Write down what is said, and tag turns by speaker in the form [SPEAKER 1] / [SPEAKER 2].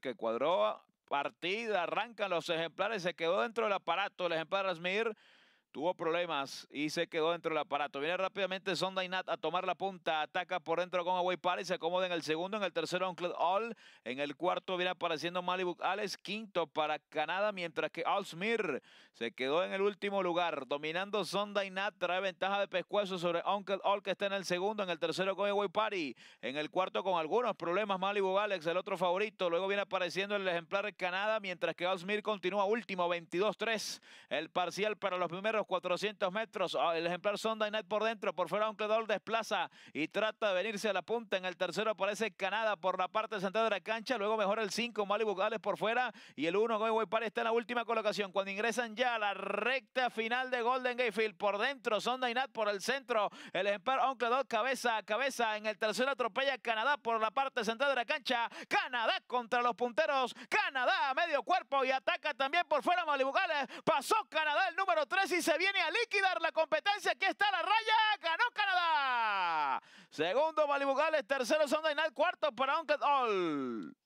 [SPEAKER 1] que cuadró partida, arrancan los ejemplares, se quedó dentro del aparato el ejemplar Asmir tuvo problemas y se quedó dentro del aparato. Viene rápidamente y Nat a tomar la punta, ataca por dentro con Away Party, se acomoda en el segundo, en el tercero Uncle All, en el cuarto viene apareciendo Malibu Alex, quinto para Canadá, mientras que Alsmir se quedó en el último lugar, dominando y Nat, trae ventaja de pescuezo sobre Uncle All que está en el segundo, en el tercero con Away Party, en el cuarto con algunos problemas Malibu Alex, el otro favorito, luego viene apareciendo el ejemplar Canadá, mientras que Alsmir continúa último, 22-3, el parcial para los primeros 400 metros. Ah, el ejemplar Sonda Night por dentro, por fuera Doll desplaza y trata de venirse a la punta. En el tercero aparece Canadá por la parte central de la cancha. Luego mejora el 5, Malibu por fuera. Y el 1, Goy Par está en la última colocación. Cuando ingresan ya a la recta final de Golden Gatefield, por dentro Sonda Night por el centro. El ejemplar Doll cabeza a cabeza. En el tercero atropella Canadá por la parte central de la cancha. Canadá contra los punteros. Canadá a medio cuerpo y ataca también por fuera Malibu Pasó Canadá el número 3 y se viene a liquidar la competencia. Aquí está la raya. Ganó Canadá. Segundo, Bugales, Tercero, Sondainal. Cuarto, para Uncle All.